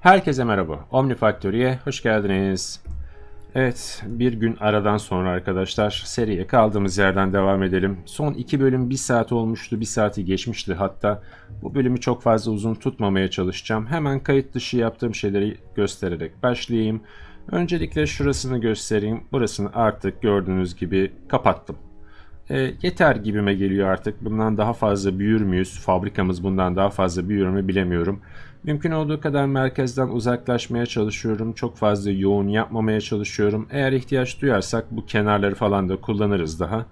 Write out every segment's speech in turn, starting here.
Herkese merhaba. Omnifactory'e hoş geldiniz. Evet, bir gün aradan sonra arkadaşlar seriye kaldığımız yerden devam edelim. Son iki bölüm bir saat olmuştu, bir saati geçmişti hatta. Bu bölümü çok fazla uzun tutmamaya çalışacağım. Hemen kayıt dışı yaptığım şeyleri göstererek başlayayım. Öncelikle şurasını göstereyim. Burasını artık gördüğünüz gibi kapattım. E, yeter gibime geliyor artık. Bundan daha fazla büyür müyüz? Fabrikamız bundan daha fazla büyür mü bilemiyorum. Bilemiyorum. Mümkün olduğu kadar merkezden uzaklaşmaya çalışıyorum. Çok fazla yoğun yapmamaya çalışıyorum. Eğer ihtiyaç duyarsak bu kenarları falan da kullanırız daha.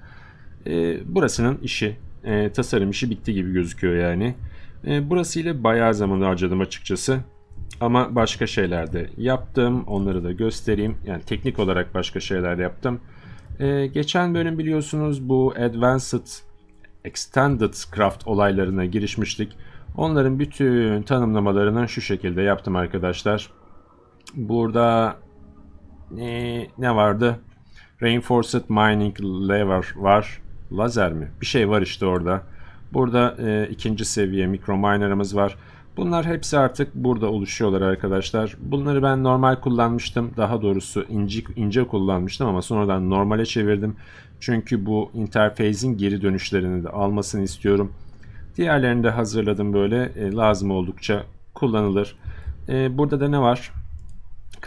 E, burasının işi, e, tasarım işi bitti gibi gözüküyor yani. E, ee, burası ile bayağı zaman harcadım açıkçası. Ama başka şeyler de yaptım. Onları da göstereyim. Yani teknik olarak başka şeyler yaptım. E, geçen bölüm biliyorsunuz bu Advanced Extended Craft olaylarına girişmiştik. Onların bütün tanımlamalarını şu şekilde yaptım arkadaşlar. Burada e, ne vardı? Reinforced Mining Lever var. Lazer mi? Bir şey var işte orada. Burada e, ikinci seviye mikro miner'ımız var. Bunlar hepsi artık burada oluşuyorlar arkadaşlar. Bunları ben normal kullanmıştım. Daha doğrusu ince, ince kullanmıştım ama sonradan normale çevirdim. Çünkü bu interface'in geri dönüşlerini de almasını istiyorum. Diğerlerini de hazırladım böyle e, lazım oldukça kullanılır. E, burada da ne var?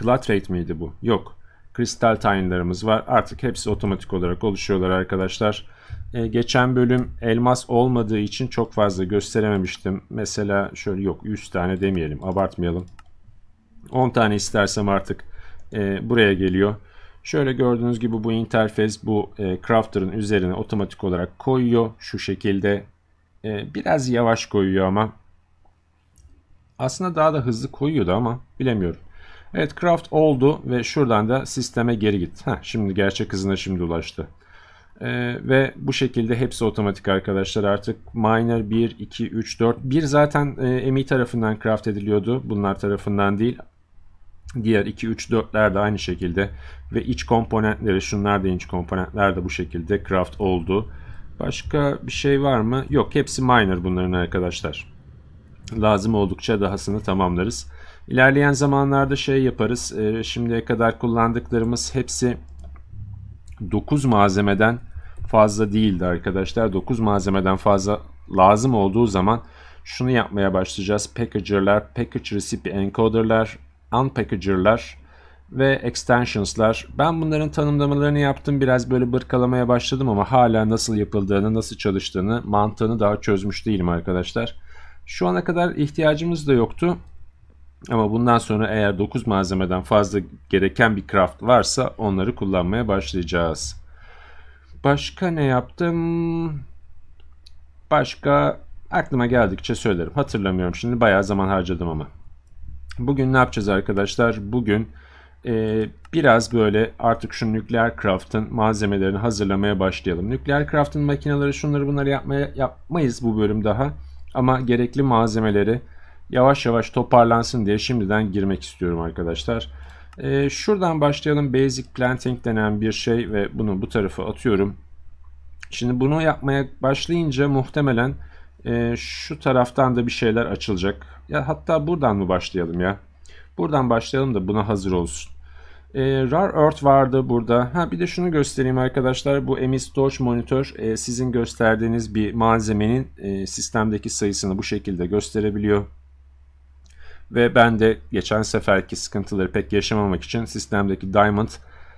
Clatrate miydi bu? Yok. Kristal tine'larımız var. Artık hepsi otomatik olarak oluşuyorlar arkadaşlar. E, geçen bölüm elmas olmadığı için çok fazla gösterememiştim. Mesela şöyle yok 100 tane demeyelim abartmayalım. 10 tane istersem artık e, buraya geliyor. Şöyle gördüğünüz gibi bu interfez bu e, crafter'ın üzerine otomatik olarak koyuyor. Şu şekilde e, biraz yavaş koyuyor ama. Aslında daha da hızlı koyuyordu ama bilemiyorum. Evet craft oldu ve şuradan da sisteme geri git. Heh, şimdi gerçek hızına şimdi ulaştı. Ee, ve bu şekilde hepsi otomatik arkadaşlar artık miner 1, 2, 3, 4. 1 zaten e, EMI tarafından craft ediliyordu. Bunlar tarafından değil. Diğer 2, 3, 4'ler de aynı şekilde. Ve iç komponentleri şunlar da iç komponentler de bu şekilde craft oldu. Başka bir şey var mı? Yok hepsi minor bunların arkadaşlar. Lazım oldukça dahasını tamamlarız. İlerleyen zamanlarda şey yaparız. E, şimdiye kadar kullandıklarımız hepsi 9 malzemeden fazla değildi arkadaşlar. 9 malzemeden fazla lazım olduğu zaman şunu yapmaya başlayacağız. Packager'lar, package recipe encoder'lar, unpackager'lar ve extensions'lar. Ben bunların tanımlamalarını yaptım. Biraz böyle bırkalamaya başladım ama hala nasıl yapıldığını, nasıl çalıştığını, mantığını daha çözmüş değilim arkadaşlar. Şu ana kadar ihtiyacımız da yoktu. Ama bundan sonra eğer 9 malzemeden fazla gereken bir craft varsa onları kullanmaya başlayacağız. Başka ne yaptım? Başka aklıma geldikçe söylerim. Hatırlamıyorum şimdi bayağı zaman harcadım ama. Bugün ne yapacağız arkadaşlar? Bugün e, biraz böyle artık şu nükleer craft'ın malzemelerini hazırlamaya başlayalım. Nükleer craft'ın makineleri şunları bunları yapmaya yapmayız bu bölüm daha. Ama gerekli malzemeleri yavaş yavaş toparlansın diye şimdiden girmek istiyorum arkadaşlar. E, şuradan başlayalım. Basic planting denen bir şey ve bunu bu tarafa atıyorum. Şimdi bunu yapmaya başlayınca muhtemelen e, şu taraftan da bir şeyler açılacak. Ya hatta buradan mı başlayalım ya? Buradan başlayalım da buna hazır olsun. E, ee, Rar Earth vardı burada. Ha bir de şunu göstereyim arkadaşlar. Bu Emis Doge monitör e, sizin gösterdiğiniz bir malzemenin e, sistemdeki sayısını bu şekilde gösterebiliyor. Ve ben de geçen seferki sıkıntıları pek yaşamamak için sistemdeki Diamond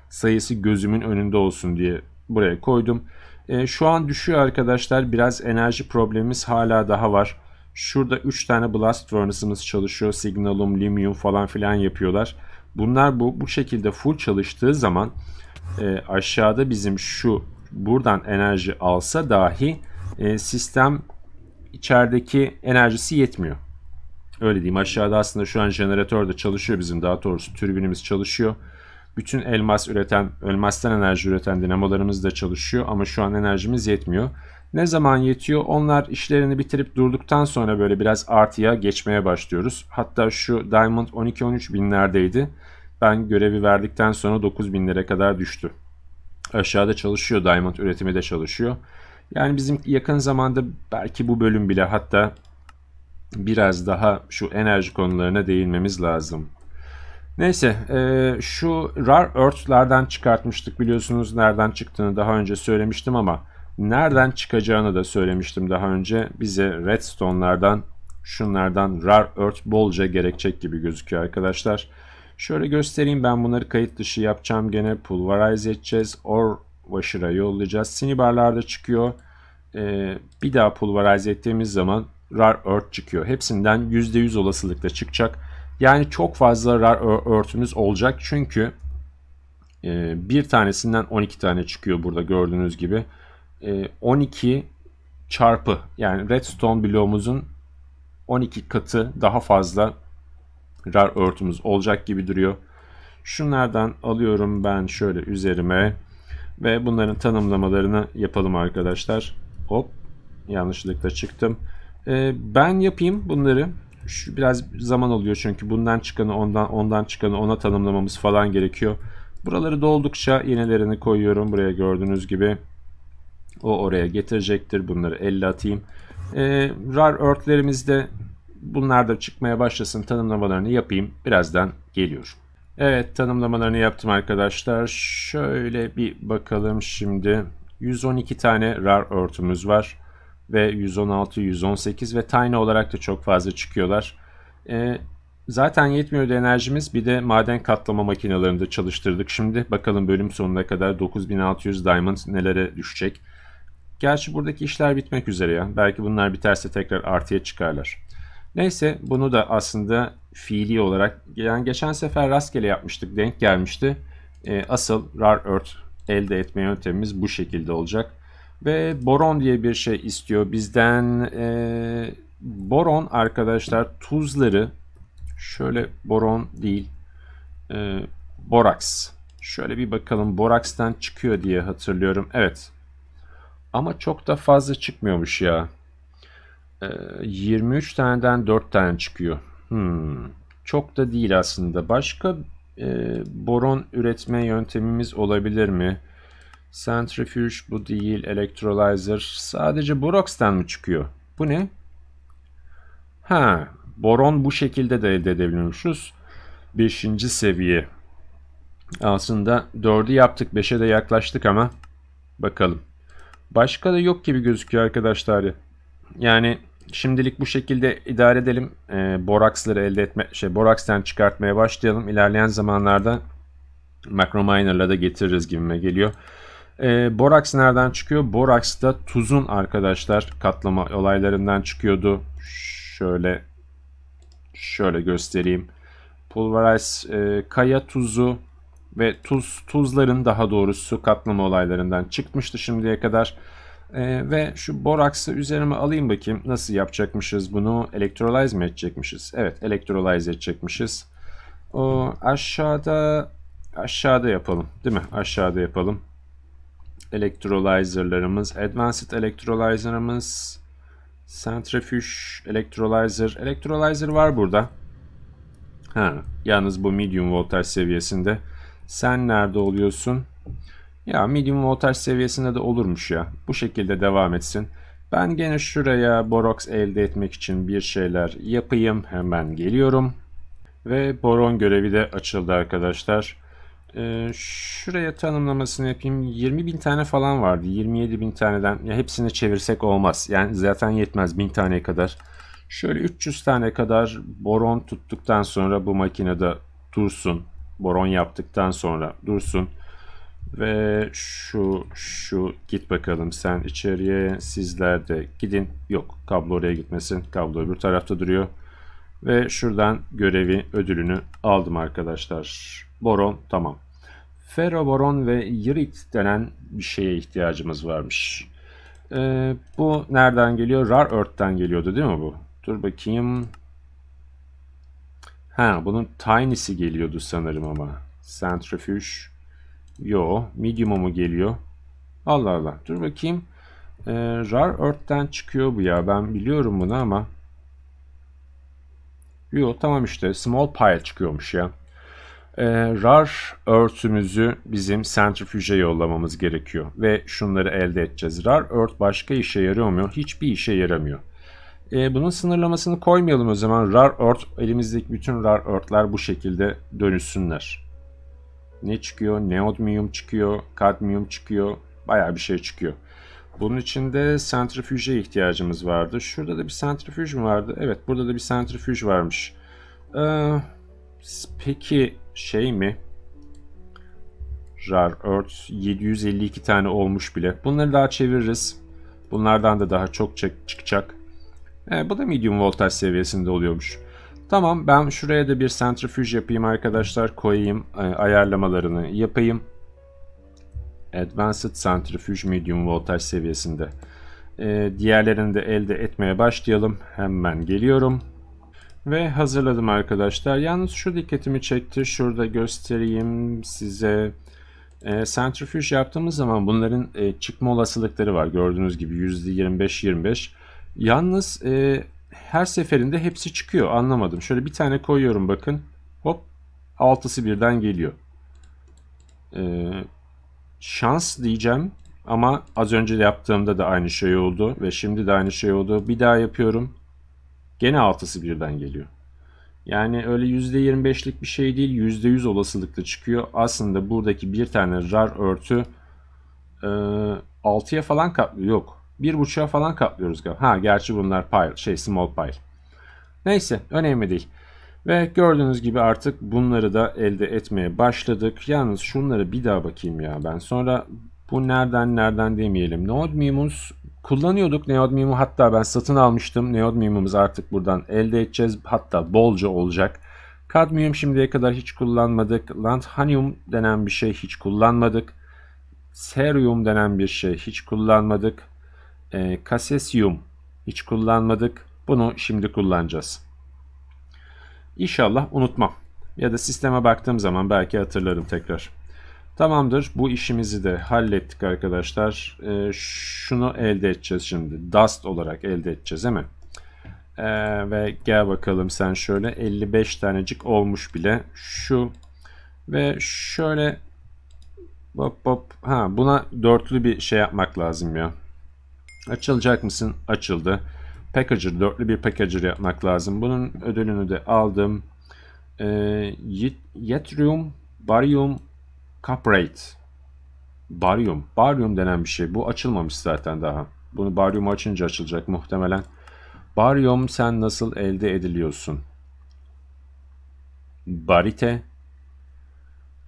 sayısı gözümün önünde olsun diye buraya koydum. E, şu an düşüyor arkadaşlar. Biraz enerji problemimiz hala daha var. Şurada 3 tane blast furnace'ımız çalışıyor. Signalum, Limium falan filan yapıyorlar. Bunlar bu, bu şekilde full çalıştığı zaman e, aşağıda bizim şu buradan enerji alsa dahi e, sistem içerideki enerjisi yetmiyor. Öyle diyeyim aşağıda aslında şu an jeneratör de çalışıyor bizim daha doğrusu türbinimiz çalışıyor. Bütün elmas üreten, elmastan enerji üreten dinamolarımız da çalışıyor ama şu an enerjimiz yetmiyor. Ne zaman yetiyor? Onlar işlerini bitirip durduktan sonra böyle biraz artıya geçmeye başlıyoruz. Hatta şu Diamond 12-13 binlerdeydi. Ben görevi verdikten sonra 9000 lira kadar düştü. Aşağıda çalışıyor Diamond üretimi de çalışıyor. Yani bizim yakın zamanda belki bu bölüm bile hatta biraz daha şu enerji konularına değinmemiz lazım. Neyse e, şu Rare Earth'lerden çıkartmıştık biliyorsunuz nereden çıktığını daha önce söylemiştim ama nereden çıkacağını da söylemiştim daha önce. Bize Redstone'lardan şunlardan Rare Earth bolca gerekecek gibi gözüküyor Arkadaşlar. Şöyle göstereyim ben bunları kayıt dışı yapacağım gene. Pulverize edeceğiz. Or washer'a yollayacağız. Sinibarlarda çıkıyor. Ee, bir daha pulverize ettiğimiz zaman rar earth çıkıyor. Hepsinden %100 olasılıkla çıkacak. Yani çok fazla rar earth'ümüz olacak. Çünkü e, bir tanesinden 12 tane çıkıyor burada gördüğünüz gibi. E, 12 çarpı yani redstone bloğumuzun 12 katı daha fazla rar örtümüz olacak gibi duruyor. Şunlardan alıyorum ben şöyle üzerime ve bunların tanımlamalarını yapalım arkadaşlar. Hop yanlışlıkla çıktım. Ee, ben yapayım bunları. Şu biraz zaman alıyor çünkü bundan çıkanı ondan ondan çıkanı ona tanımlamamız falan gerekiyor. Buraları doldukça yenilerini koyuyorum buraya gördüğünüz gibi. O oraya getirecektir. Bunları elle atayım. Ee, rar örtlerimizde bunlar da çıkmaya başlasın tanımlamalarını yapayım. Birazdan geliyorum. Evet tanımlamalarını yaptım arkadaşlar. Şöyle bir bakalım şimdi. 112 tane rar örtümüz var. Ve 116, 118 ve tiny olarak da çok fazla çıkıyorlar. Ee, zaten yetmiyor enerjimiz. Bir de maden katlama makinelerini de çalıştırdık. Şimdi bakalım bölüm sonuna kadar 9600 diamond nelere düşecek. Gerçi buradaki işler bitmek üzere ya. Belki bunlar biterse tekrar artıya çıkarlar. Neyse bunu da aslında fiili olarak yani geçen sefer rastgele yapmıştık denk gelmişti. E, asıl rare earth elde etme yöntemimiz bu şekilde olacak. Ve boron diye bir şey istiyor bizden. E, boron arkadaşlar tuzları şöyle boron değil e, boraks. Şöyle bir bakalım boraks'tan çıkıyor diye hatırlıyorum. Evet ama çok da fazla çıkmıyormuş ya. 23 ee, taneden 4 tane çıkıyor. Hmm. Çok da değil aslında. Başka e, boron üretme yöntemimiz olabilir mi? Centrifuge bu değil. Electrolyzer. Sadece Borox'tan mı çıkıyor? Bu ne? Ha, boron bu şekilde de elde edebiliyormuşuz. 5. seviye. Aslında 4'ü yaptık. 5'e de yaklaştık ama. Bakalım. Başka da yok gibi gözüküyor arkadaşlar yani şimdilik bu şekilde idare edelim. E, boraksları elde etme, şey boraksten çıkartmaya başlayalım. İlerleyen zamanlarda macrominer'la da getiririz gibime geliyor. E, boraks nereden çıkıyor? Boraks da tuzun arkadaşlar katlama olaylarından çıkıyordu. Şöyle şöyle göstereyim. Pulverize e, kaya tuzu ve tuz tuzların daha doğrusu katlama olaylarından çıkmıştı şimdiye kadar. Ee, ve şu boraksı üzerime alayım bakayım nasıl yapacakmışız bunu elektrolize mi edecekmişiz? Evet elektrolize edecekmişiz. O aşağıda aşağıda yapalım değil mi? Aşağıda yapalım. Elektrolizerlarımız, advanced elektrolizerımız, centrifuge elektrolizer, elektrolizer var burada. Ha, yalnız bu medium voltaj seviyesinde. Sen nerede oluyorsun? Ya medium voltaj seviyesinde de olurmuş ya. Bu şekilde devam etsin. Ben gene şuraya borox elde etmek için bir şeyler yapayım. Hemen geliyorum. Ve boron görevi de açıldı arkadaşlar. Ee, şuraya tanımlamasını yapayım. 20 bin tane falan vardı. 27 bin taneden ya hepsini çevirsek olmaz. Yani zaten yetmez bin tane kadar. Şöyle 300 tane kadar boron tuttuktan sonra bu makinede dursun. Boron yaptıktan sonra dursun. Ve şu, şu git bakalım sen içeriye sizler de gidin. Yok kablo oraya gitmesin. Kablo öbür tarafta duruyor. Ve şuradan görevi ödülünü aldım arkadaşlar. Boron tamam. Ferroboron ve Yirit denen bir şeye ihtiyacımız varmış. Ee, bu nereden geliyor? Rar Earth'ten geliyordu değil mi bu? Dur bakayım. Ha bunun Tiny'si geliyordu sanırım ama. Centrifuge. Yo. Medium'a mı geliyor? Allah Allah. Dur bakayım. Ee, Rar Earth'ten çıkıyor bu ya. Ben biliyorum bunu ama. Yo tamam işte. Small Pile çıkıyormuş ya. Ee, RAR örtümüzü bizim centrifüge yollamamız gerekiyor. Ve şunları elde edeceğiz. Rare earth başka işe yarıyor mu? Hiçbir işe yaramıyor. Ee, bunun sınırlamasını koymayalım o zaman. Rare earth elimizdeki bütün rare earthler bu şekilde dönüşsünler ne çıkıyor? Neodmium çıkıyor, kadmium çıkıyor, bayağı bir şey çıkıyor. Bunun için de sentrifüje ihtiyacımız vardı. Şurada da bir sentrifüj mü vardı? Evet burada da bir sentrifüj varmış. Ee, peki şey mi? Rare Earth 752 tane olmuş bile. Bunları daha çeviririz. Bunlardan da daha çok çıkacak. Ee, bu da medium voltaj seviyesinde oluyormuş. Tamam ben şuraya da bir centrifuge yapayım arkadaşlar. Koyayım e, ayarlamalarını yapayım. Advanced Centrifuge Medium Voltaj seviyesinde. Ee, diğerlerini de elde etmeye başlayalım. Hemen geliyorum. Ve hazırladım arkadaşlar. Yalnız şu dikkatimi çekti. Şurada göstereyim size. E, centrifuge yaptığımız zaman bunların e, çıkma olasılıkları var. Gördüğünüz gibi %25-25. Yalnız e, her seferinde hepsi çıkıyor. Anlamadım. Şöyle bir tane koyuyorum bakın. Hop. Altısı birden geliyor. Ee, şans diyeceğim. Ama az önce de yaptığımda da aynı şey oldu. Ve şimdi de aynı şey oldu. Bir daha yapıyorum. Gene altısı birden geliyor. Yani öyle %25'lik bir şey değil. %100 olasılıkla çıkıyor. Aslında buradaki bir tane rar örtü e, 6'ya falan katlıyor. Yok. Bir 1.5'a falan katlıyoruz. Ha gerçi bunlar pile, şey small pile. Neyse önemli değil. Ve gördüğünüz gibi artık bunları da elde etmeye başladık. Yalnız şunları bir daha bakayım ya ben. Sonra bu nereden nereden demeyelim. Neodmimus kullanıyorduk. Neodmimu hatta ben satın almıştım. Neodmimumuz artık buradan elde edeceğiz. Hatta bolca olacak. Kadmiyum şimdiye kadar hiç kullanmadık. Lanthanium denen bir şey hiç kullanmadık. Serium denen bir şey hiç kullanmadık e, kasesyum hiç kullanmadık. Bunu şimdi kullanacağız. İnşallah unutmam. Ya da sisteme baktığım zaman belki hatırlarım tekrar. Tamamdır. Bu işimizi de hallettik arkadaşlar. E, şunu elde edeceğiz şimdi. Dust olarak elde edeceğiz değil mi? E, ve gel bakalım sen şöyle 55 tanecik olmuş bile. Şu ve şöyle hop hop. Ha, buna dörtlü bir şey yapmak lazım ya. Açılacak mısın? Açıldı. Packager, dörtlü bir packager yapmak lazım. Bunun ödülünü de aldım. E, ee, yttrium, barium, caprate. Barium. Barium denen bir şey. Bu açılmamış zaten daha. Bunu barium açınca açılacak muhtemelen. Barium sen nasıl elde ediliyorsun? Barite.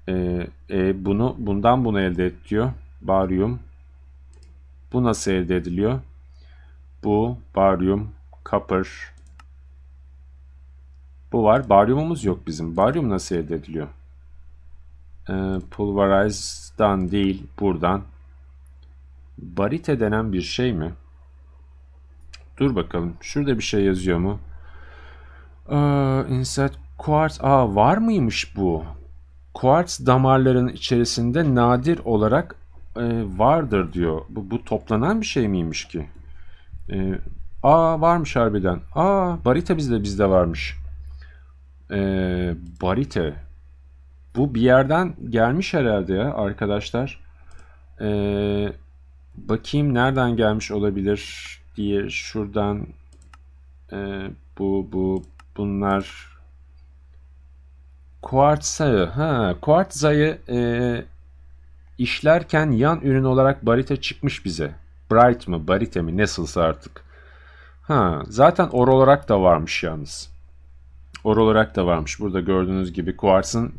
Ee, e, bunu bundan bunu elde et diyor. Baryum. Bu nasıl elde ediliyor? Bu baryum, copper. Bu var. Baryumumuz yok bizim. Baryum nasıl elde ediliyor? Ee, pulverized'dan değil buradan. Barite denen bir şey mi? Dur bakalım. Şurada bir şey yazıyor mu? Ee, insert quartz. Aa var mıymış bu? Quartz damarların içerisinde nadir olarak e, vardır diyor. Bu, bu toplanan bir şey miymiş ki? E, aa varmış harbiden. Aa barite bizde bizde varmış. E, barite. Bu bir yerden gelmiş herhalde ya arkadaşlar. E, bakayım nereden gelmiş olabilir diye şuradan e, bu bu bunlar Kuartzayı. Ha, kuartzayı e, İşlerken yan ürün olarak Barita çıkmış bize. Bright mı, Barita mi nasılsa artık. Ha, zaten or olarak da varmış yalnız. Or olarak da varmış. Burada gördüğünüz gibi kuarsın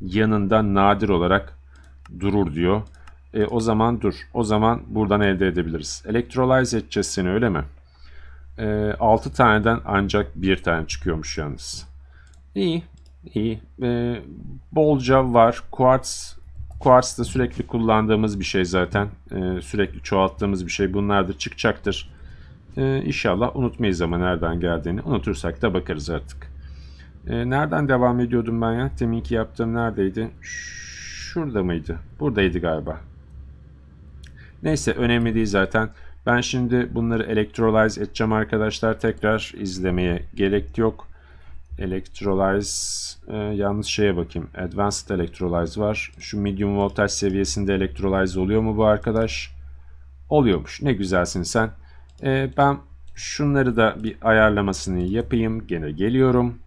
yanında nadir olarak durur diyor. E, o zaman dur. O zaman buradan elde edebiliriz. Elektrolize edeceğiz seni öyle mi? E, 6 taneden ancak 1 tane çıkıyormuş yalnız. İyi. İyi. E, bolca var. Quartz Quartz da sürekli kullandığımız bir şey zaten. Ee, sürekli çoğalttığımız bir şey bunlardır. Çıkacaktır. Ee, inşallah unutmayız ama nereden geldiğini. Unutursak da bakarız artık. Ee, nereden devam ediyordum ben ya? Deminki yaptığım neredeydi? Şurada mıydı? Buradaydı galiba. Neyse önemli değil zaten. Ben şimdi bunları elektrolize edeceğim arkadaşlar. Tekrar izlemeye gerek yok. Electrolyze e, yalnız şeye bakayım. Advanced Electrolyze var. Şu medium voltaj seviyesinde Electrolyze oluyor mu bu arkadaş? Oluyormuş. Ne güzelsin sen. E, ben şunları da bir ayarlamasını yapayım. Gene geliyorum.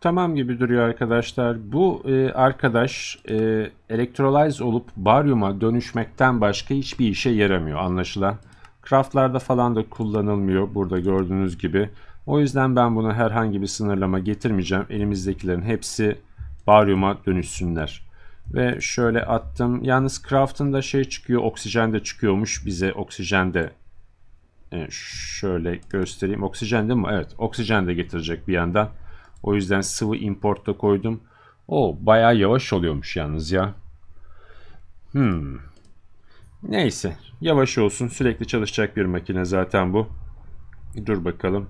Tamam gibi duruyor arkadaşlar. Bu e, arkadaş e, elektrolize olup baryuma dönüşmekten başka hiçbir işe yaramıyor anlaşılan. Craftlarda falan da kullanılmıyor burada gördüğünüz gibi. O yüzden ben buna herhangi bir sınırlama getirmeyeceğim. Elimizdekilerin hepsi baryuma dönüşsünler. Ve şöyle attım. Yalnız Craft'ın da şey çıkıyor. Oksijen de çıkıyormuş. Bize oksijen de e, şöyle göstereyim. Oksijen değil mi? Evet. Oksijen de getirecek bir yandan. O yüzden sıvı importta koydum. O baya yavaş oluyormuş yalnız ya. Hmm. Neyse. Yavaş olsun. Sürekli çalışacak bir makine zaten bu. Dur bakalım.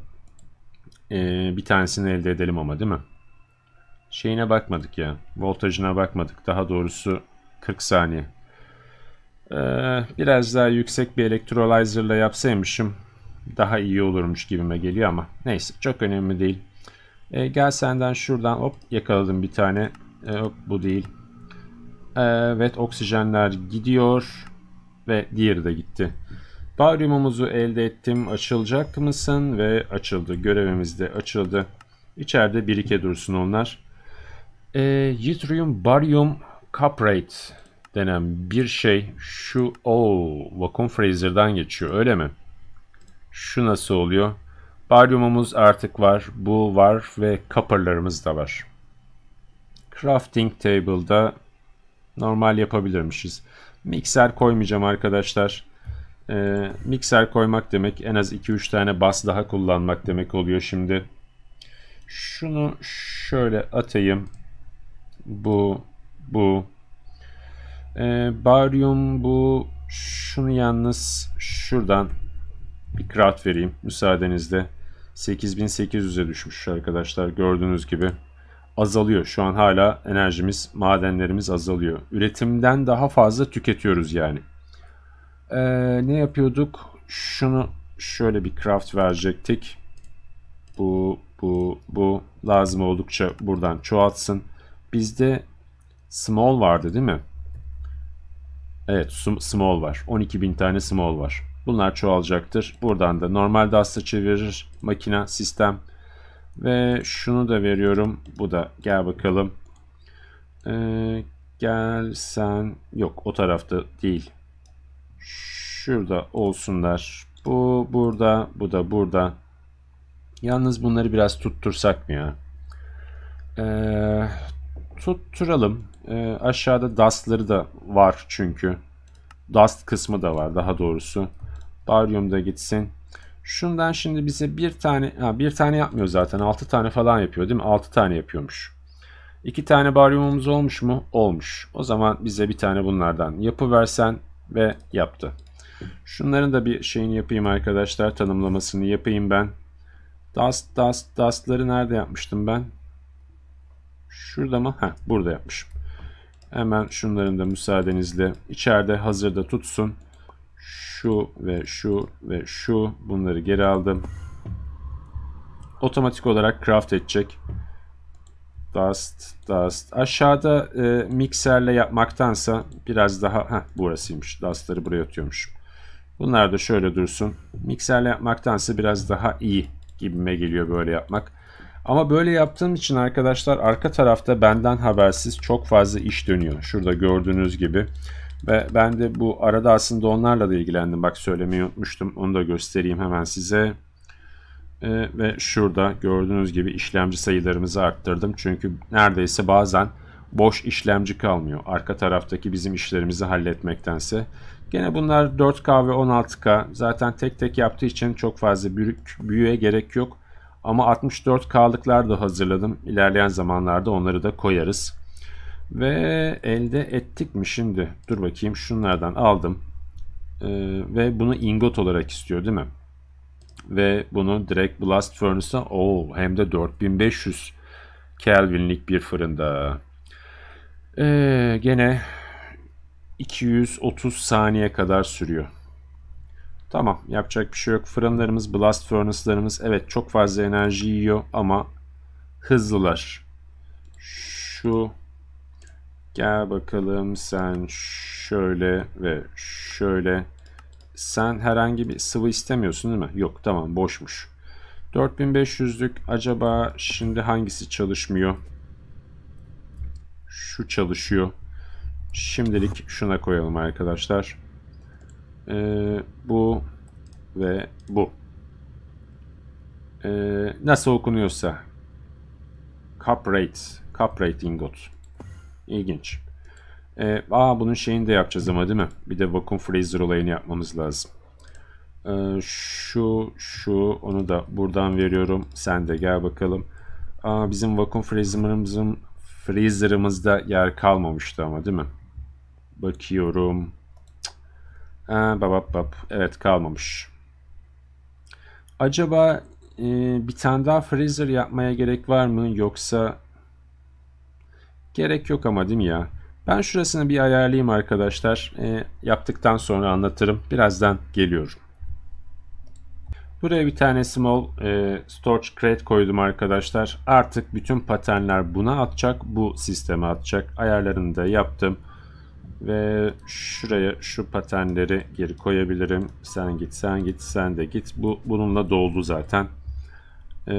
Ee, bir tanesini elde edelim ama değil mi? Şeyine bakmadık ya. Voltajına bakmadık. Daha doğrusu 40 saniye. Ee, biraz daha yüksek bir elektrolyzerla yapsaymışım daha iyi olurmuş gibime geliyor ama neyse çok önemli değil. Ee, gel senden şuradan hop yakaladım bir tane. Ee, hop bu değil. Ee, evet oksijenler gidiyor ve diğeri de gitti. Baryumumuzu elde ettim. Açılacak mısın? Ve açıldı. Görevimiz de açıldı. İçeride birike dursun onlar. E, yttrium baryum caprate denen bir şey şu o oh, vakum Fraser'dan geçiyor öyle mi? Şu nasıl oluyor? Baryumumuz artık var. Bu var ve copper'larımız da var. Crafting table'da normal yapabilirmişiz. Mikser koymayacağım arkadaşlar. E, ee, mikser koymak demek en az 2-3 tane bas daha kullanmak demek oluyor şimdi. Şunu şöyle atayım. Bu, bu. E, baryum bu. Şunu yalnız şuradan bir krat vereyim müsaadenizle. 8800'e düşmüş arkadaşlar gördüğünüz gibi. Azalıyor şu an hala enerjimiz, madenlerimiz azalıyor. Üretimden daha fazla tüketiyoruz yani. Ee, ne yapıyorduk? Şunu şöyle bir craft verecektik. Bu, bu, bu lazım oldukça buradan çoğaltsın. Bizde small vardı değil mi? Evet small var. 12.000 tane small var. Bunlar çoğalacaktır. Buradan da normal dasta çevirir makine sistem. Ve şunu da veriyorum. Bu da gel bakalım. Ee, gel sen yok o tarafta değil şurada olsunlar. Bu burada, bu da burada. Yalnız bunları biraz tuttursak mı ya? Ee, tutturalım. Ee, aşağıda dustları da var çünkü. Dust kısmı da var daha doğrusu. Baryum da gitsin. Şundan şimdi bize bir tane, ha, bir tane yapmıyor zaten. Altı tane falan yapıyor değil mi? Altı tane yapıyormuş. İki tane baryumumuz olmuş mu? Olmuş. O zaman bize bir tane bunlardan yapıversen ve yaptı. Şunların da bir şeyini yapayım arkadaşlar. Tanımlamasını yapayım ben. Dust, dust, dust'ları nerede yapmıştım ben? Şurada mı? Heh, burada yapmışım. Hemen şunların da müsaadenizle içeride hazırda tutsun. Şu ve şu ve şu bunları geri aldım. Otomatik olarak craft edecek. Dust, dust. Aşağıda e, mikserle yapmaktansa biraz daha... Heh, burasıymış. Dust'ları buraya atıyormuş. Bunlar da şöyle dursun. Mikserle yapmaktansa biraz daha iyi gibime geliyor böyle yapmak. Ama böyle yaptığım için arkadaşlar arka tarafta benden habersiz çok fazla iş dönüyor. Şurada gördüğünüz gibi. Ve ben de bu arada aslında onlarla da ilgilendim. Bak söylemeyi unutmuştum. Onu da göstereyim hemen size. E, ve şurada gördüğünüz gibi işlemci sayılarımızı arttırdım. Çünkü neredeyse bazen boş işlemci kalmıyor. Arka taraftaki bizim işlerimizi halletmektense. Gene bunlar 4K ve 16K. Zaten tek tek yaptığı için çok fazla büyük büyüye gerek yok. Ama 64K'lıklar da hazırladım. ilerleyen zamanlarda onları da koyarız. Ve elde ettik mi şimdi? Dur bakayım şunlardan aldım. Ee, ve bunu ingot olarak istiyor değil mi? ve bunu direkt blast furnace'a o hem de 4500 Kelvin'lik bir fırında. Ee, gene 230 saniye kadar sürüyor. Tamam yapacak bir şey yok. Fırınlarımız, blast furnace'larımız evet çok fazla enerji yiyor ama hızlılar. Şu gel bakalım sen şöyle ve şöyle sen herhangi bir sıvı istemiyorsun değil mi? Yok tamam boşmuş. 4500'lük acaba şimdi hangisi çalışmıyor? Şu çalışıyor. Şimdilik şuna koyalım arkadaşlar. Ee, bu ve bu. Ee, nasıl okunuyorsa. Cup rate. Cup rate ingot. İlginç. E, aa bunun şeyini de yapacağız ama değil mi? Bir de vakum freezer olayını yapmamız lazım. E, şu, şu onu da buradan veriyorum. Sen de gel bakalım. Aa, bizim vakum freezer'ımızın freezer'ımızda yer kalmamıştı ama değil mi? Bakıyorum. Ee, babap bab. Evet kalmamış. Acaba e, bir tane daha freezer yapmaya gerek var mı? Yoksa gerek yok ama değil mi ya? Ben şurasını bir ayarlayayım arkadaşlar. E, yaptıktan sonra anlatırım. Birazdan geliyorum. Buraya bir tane small e, storage crate koydum arkadaşlar. Artık bütün paternler buna atacak. Bu sisteme atacak. Ayarlarını da yaptım. Ve şuraya şu paternleri geri koyabilirim. Sen git, sen git, sen de git. Bu bununla doldu zaten. E,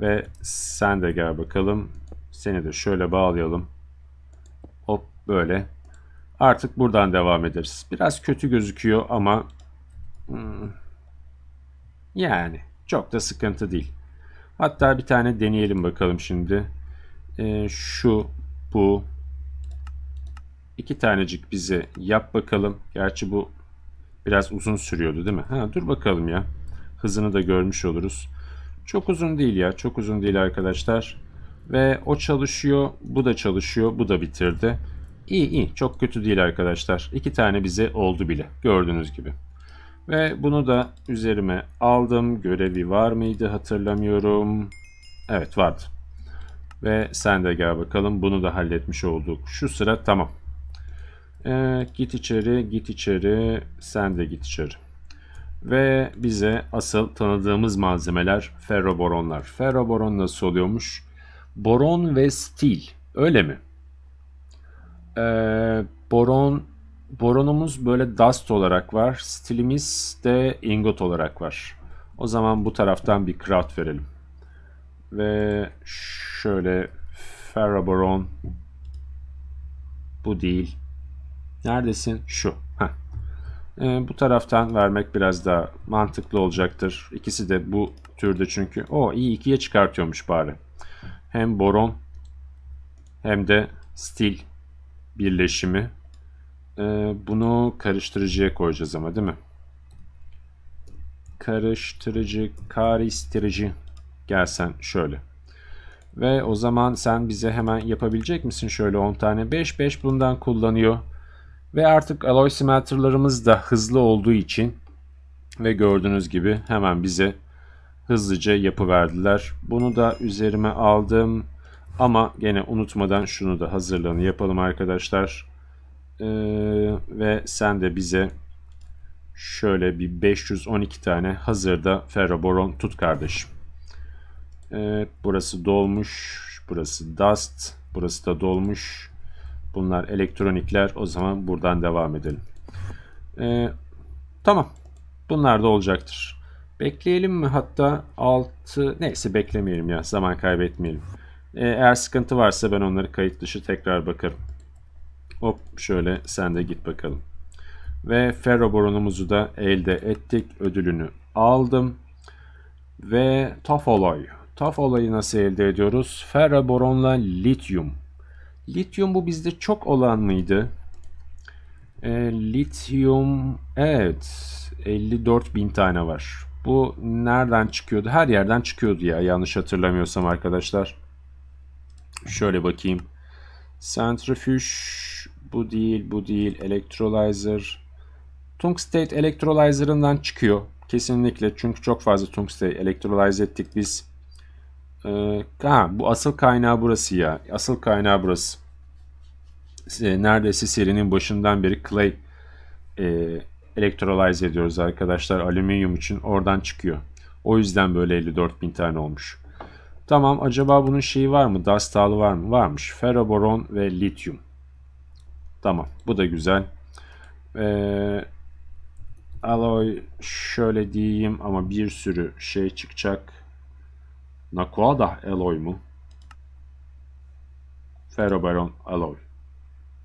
ve sen de gel bakalım. Seni de şöyle bağlayalım. Böyle. Artık buradan devam ederiz. Biraz kötü gözüküyor ama hmm, yani çok da sıkıntı değil. Hatta bir tane deneyelim bakalım şimdi. Ee, şu, bu. iki tanecik bize yap bakalım. Gerçi bu biraz uzun sürüyordu değil mi? Ha, dur bakalım ya. Hızını da görmüş oluruz. Çok uzun değil ya. Çok uzun değil arkadaşlar. Ve o çalışıyor. Bu da çalışıyor. Bu da bitirdi. İyi iyi çok kötü değil arkadaşlar. İki tane bize oldu bile gördüğünüz gibi. Ve bunu da üzerime aldım. Görevi var mıydı hatırlamıyorum. Evet vardı. Ve sen de gel bakalım bunu da halletmiş olduk. Şu sıra tamam. Ee, git içeri git içeri sen de git içeri. Ve bize asıl tanıdığımız malzemeler ferroboronlar. Ferroboron nasıl oluyormuş? Boron ve stil öyle mi? e, boron boronumuz böyle dust olarak var. Stilimiz de ingot olarak var. O zaman bu taraftan bir kraut verelim. Ve şöyle ferroboron bu değil. Neredesin? Şu. Ee, bu taraftan vermek biraz daha mantıklı olacaktır. İkisi de bu türde çünkü. O iyi ikiye çıkartıyormuş bari. Hem boron hem de stil birleşimi. Ee, bunu karıştırıcıya koyacağız ama değil mi? Karıştırıcı, karıştırıcı. Gelsen şöyle. Ve o zaman sen bize hemen yapabilecek misin? Şöyle 10 tane 5 5 bundan kullanıyor. Ve artık alloy smelterlarımız da hızlı olduğu için ve gördüğünüz gibi hemen bize hızlıca yapı verdiler. Bunu da üzerime aldım. Ama gene unutmadan şunu da hazırlığını yapalım arkadaşlar. Ee, ve sen de bize şöyle bir 512 tane hazırda ferroboron tut kardeşim. Evet, burası dolmuş. Burası dust. Burası da dolmuş. Bunlar elektronikler. O zaman buradan devam edelim. Ee, tamam. Bunlar da olacaktır. Bekleyelim mi? Hatta 6... Neyse beklemeyelim ya. Zaman kaybetmeyelim. E, eğer sıkıntı varsa ben onları kayıt dışı tekrar bakarım. Hop şöyle sen de git bakalım. Ve ferroboronumuzu da elde ettik. Ödülünü aldım. Ve taf olay. Taf olayı nasıl elde ediyoruz? Ferroboronla boronla lityum. Lityum bu bizde çok olan mıydı? E, lityum evet 54 bin tane var. Bu nereden çıkıyordu? Her yerden çıkıyordu ya yanlış hatırlamıyorsam arkadaşlar. Şöyle bakayım. Centrifuge bu değil, bu değil. Electrolyzer. Tungstate Electrolyzer'ından çıkıyor. Kesinlikle çünkü çok fazla tungstate electrolyze ettik biz. Ee, ha, bu asıl kaynağı burası ya. Asıl kaynağı burası. Neredeyse serinin başından beri clay e, elektrolize ediyoruz arkadaşlar. Alüminyum için oradan çıkıyor. O yüzden böyle 54 bin tane olmuş. Tamam acaba bunun şeyi var mı? Dastalı var mı? Varmış. Ferroboron ve lityum. Tamam bu da güzel. Ee, alloy şöyle diyeyim ama bir sürü şey çıkacak. Nakuada alloy mu? Ferroboron alloy.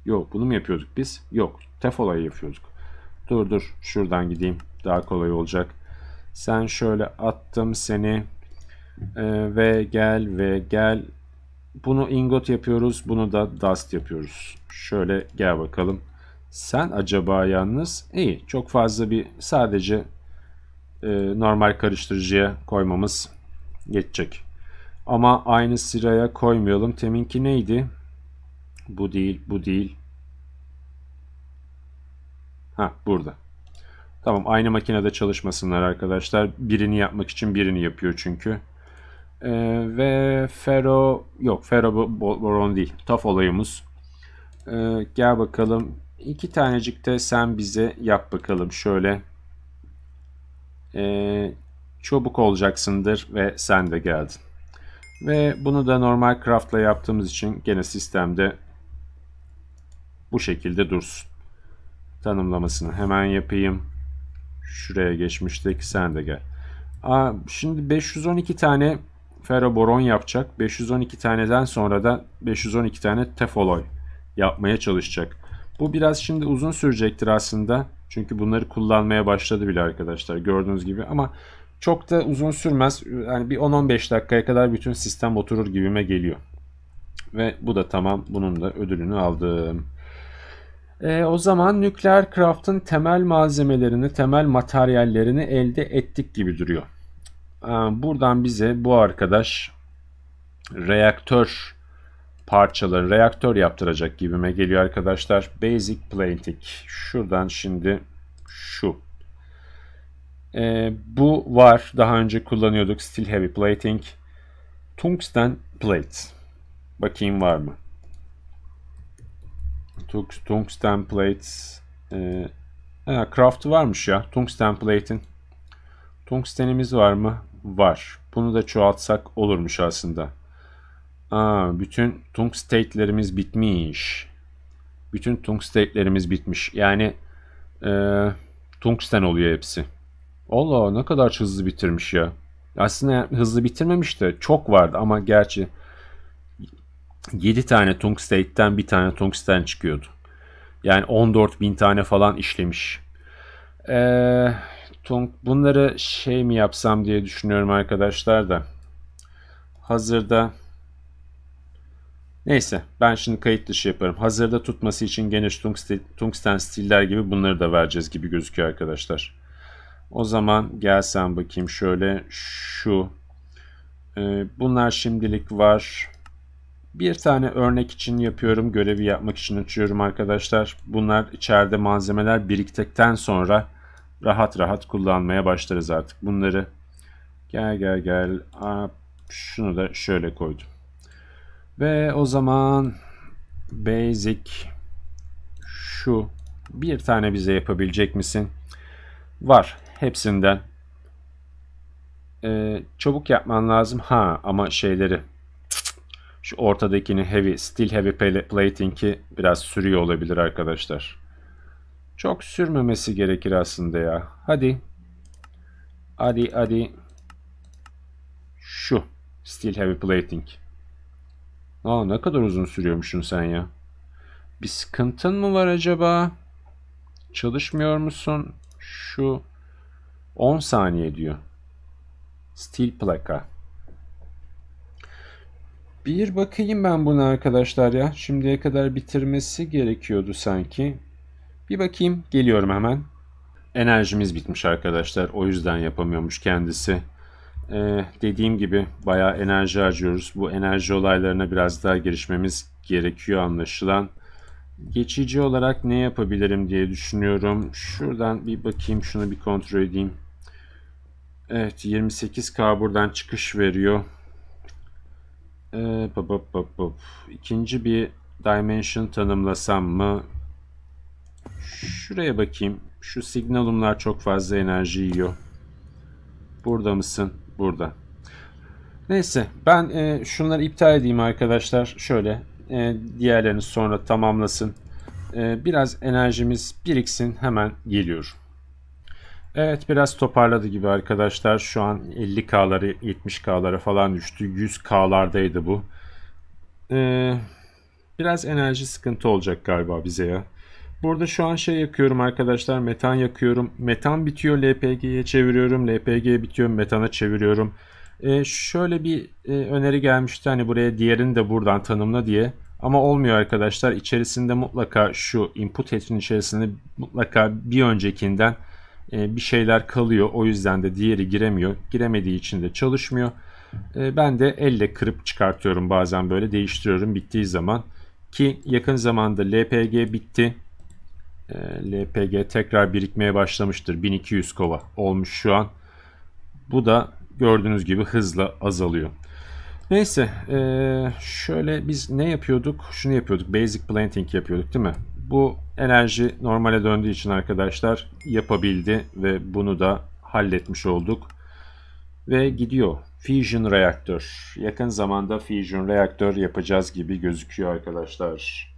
Yok bunu mu yapıyorduk biz? Yok. Tefolayı yapıyorduk. Dur dur şuradan gideyim. Daha kolay olacak. Sen şöyle attım seni e, ve gel ve gel. Bunu ingot yapıyoruz. Bunu da dust yapıyoruz. Şöyle gel bakalım. Sen acaba yalnız iyi çok fazla bir sadece e, normal karıştırıcıya koymamız geçecek. Ama aynı sıraya koymayalım. Teminki neydi? Bu değil, bu değil. Ha burada. Tamam aynı makinede çalışmasınlar arkadaşlar. Birini yapmak için birini yapıyor çünkü. Ee, ve Fero yok Fero Boron değil. Taf olayımız. Ee, gel bakalım. İki tanecik de sen bize yap bakalım şöyle. Ee, çabuk olacaksındır ve sen de geldin. Ve bunu da normal craftla yaptığımız için gene sistemde bu şekilde dursun. Tanımlamasını hemen yapayım. Şuraya geçmiştik sen de gel. Aa, şimdi 512 tane feroboron yapacak. 512 taneden sonra da 512 tane tefoloy yapmaya çalışacak. Bu biraz şimdi uzun sürecektir aslında. Çünkü bunları kullanmaya başladı bile arkadaşlar gördüğünüz gibi ama çok da uzun sürmez. Yani bir 10-15 dakikaya kadar bütün sistem oturur gibime geliyor. Ve bu da tamam. Bunun da ödülünü aldım. E, o zaman nükleer craft'ın temel malzemelerini, temel materyallerini elde ettik gibi duruyor. Ee, buradan bize bu arkadaş reaktör parçaları reaktör yaptıracak gibime geliyor arkadaşlar. Basic Plating. Şuradan şimdi şu. Ee, bu var. Daha önce kullanıyorduk. Steel Heavy Plating. Tungsten Plate. Bakayım var mı? Tungsten plates Ee, craft varmış ya. Tungsten Plate'in. Tungstenimiz var mı? Var. Bunu da çoğaltsak olurmuş aslında. Aa, bütün tungstate'lerimiz bitmiş. Bütün tungstate'lerimiz bitmiş. Yani e, tungsten oluyor hepsi. Allah ne kadar hızlı bitirmiş ya. Aslında hızlı bitirmemiş de çok vardı ama gerçi 7 tane tungstate'den bir tane tungsten çıkıyordu. Yani 14 bin tane falan işlemiş. Eee Tung bunları şey mi yapsam diye düşünüyorum arkadaşlar da. Hazırda Neyse ben şimdi kayıt dışı yaparım. Hazırda tutması için geniş tungsten stiller gibi bunları da vereceğiz gibi gözüküyor arkadaşlar. O zaman gelsen bakayım şöyle şu. Ee, bunlar şimdilik var. Bir tane örnek için yapıyorum. Görevi yapmak için açıyorum arkadaşlar. Bunlar içeride malzemeler biriktikten sonra rahat rahat kullanmaya başlarız artık bunları. Gel gel gel. Aa, şunu da şöyle koydum. Ve o zaman basic şu bir tane bize yapabilecek misin? Var. Hepsinden. Ee, çabuk yapman lazım. Ha ama şeyleri şu ortadakini heavy, steel heavy plating'i biraz sürüyor olabilir arkadaşlar. Çok sürmemesi gerekir aslında ya. Hadi. Hadi hadi. Şu. still Heavy Plating. Aa ne kadar uzun sürüyormuşsun sen ya. Bir sıkıntın mı var acaba? Çalışmıyor musun? Şu 10 saniye diyor. Steel plaka. Bir bakayım ben buna arkadaşlar ya. Şimdiye kadar bitirmesi gerekiyordu sanki. Bir bakayım geliyorum hemen. Enerjimiz bitmiş arkadaşlar. O yüzden yapamıyormuş kendisi. Ee, dediğim gibi bayağı enerji harcıyoruz. Bu enerji olaylarına biraz daha girişmemiz gerekiyor anlaşılan. Geçici olarak ne yapabilirim diye düşünüyorum. Şuradan bir bakayım şunu bir kontrol edeyim. Evet 28K buradan çıkış veriyor. Ee, bop, bop, bop, İkinci bir dimension tanımlasam mı? Şuraya bakayım. Şu signalumlar çok fazla enerji yiyor. Burada mısın? Burada. Neyse ben e, şunları iptal edeyim arkadaşlar. Şöyle e, diğerlerini sonra tamamlasın. E, biraz enerjimiz biriksin hemen geliyorum. Evet biraz toparladı gibi arkadaşlar. Şu an 50 k'ları, 70K'lara falan düştü. 100K'lardaydı bu. Ee, biraz enerji sıkıntı olacak galiba bize ya. Burada şu an şey yakıyorum arkadaşlar. Metan yakıyorum. Metan bitiyor LPG'ye çeviriyorum. LPG bitiyor metana çeviriyorum. Ee, şöyle bir e, öneri gelmişti. Hani buraya diğerini de buradan tanımla diye. Ama olmuyor arkadaşlar. İçerisinde mutlaka şu input etin içerisinde mutlaka bir öncekinden e, bir şeyler kalıyor. O yüzden de diğeri giremiyor. Giremediği için de çalışmıyor. E, ben de elle kırıp çıkartıyorum bazen böyle değiştiriyorum bittiği zaman. Ki yakın zamanda LPG bitti. Ee, LPG tekrar birikmeye başlamıştır. 1200 kova olmuş şu an. Bu da gördüğünüz gibi hızla azalıyor. Neyse ee, şöyle biz ne yapıyorduk? Şunu yapıyorduk. Basic planting yapıyorduk değil mi? Bu enerji normale döndüğü için arkadaşlar yapabildi ve bunu da halletmiş olduk. Ve gidiyor. Fusion reaktör. Yakın zamanda fusion reaktör yapacağız gibi gözüküyor arkadaşlar.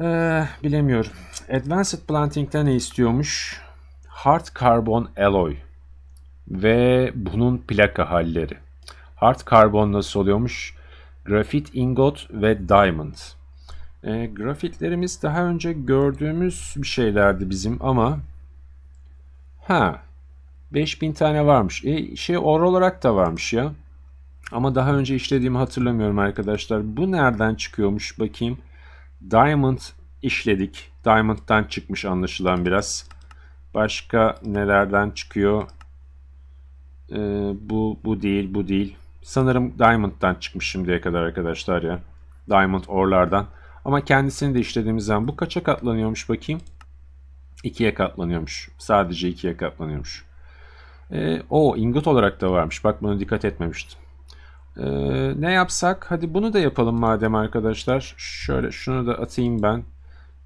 Ee, bilemiyorum. Advanced Planting'de ne istiyormuş? Hard Carbon Alloy ve bunun plaka halleri. Hard Carbon nasıl oluyormuş? Grafit ingot ve diamond. E, eh, grafitlerimiz daha önce gördüğümüz bir şeylerdi bizim ama ha 5000 tane varmış. E, şey or olarak da varmış ya. Ama daha önce işlediğimi hatırlamıyorum arkadaşlar. Bu nereden çıkıyormuş bakayım. Diamond işledik. Diamond'dan çıkmış anlaşılan biraz. Başka nelerden çıkıyor? Ee, bu, bu değil, bu değil. Sanırım Diamond'dan çıkmış şimdiye kadar arkadaşlar ya. Diamond orlardan. Ama kendisini de işlediğimiz zaman bu kaça katlanıyormuş bakayım. 2'ye katlanıyormuş. Sadece 2'ye katlanıyormuş. Ee, o ingot olarak da varmış. Bak bunu dikkat etmemiştim. Ee, ne yapsak? Hadi bunu da yapalım madem arkadaşlar. Şöyle şunu da atayım ben.